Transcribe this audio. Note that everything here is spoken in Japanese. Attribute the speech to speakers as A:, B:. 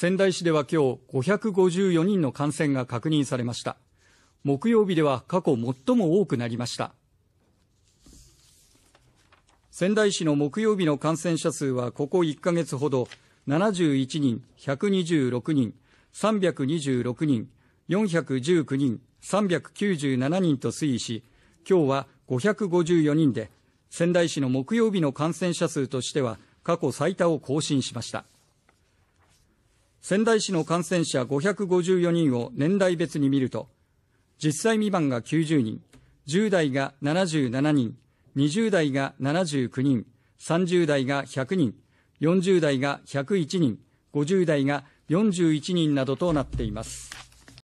A: 仙台市では今日554人の感染が確認されました木曜日では過去最も多くなりました仙台市の木曜日の感染者数はここ1ヶ月ほど71人、126人、326人、419人、397人と推移し、今日は554人で、仙台市の木曜日の感染者数としては過去最多を更新しました。仙台市の感染者554人を年代別に見ると、10歳未満が90人、10代が77人、20代が79人、30代が100人、40代が101人、50代が41人などとなっています。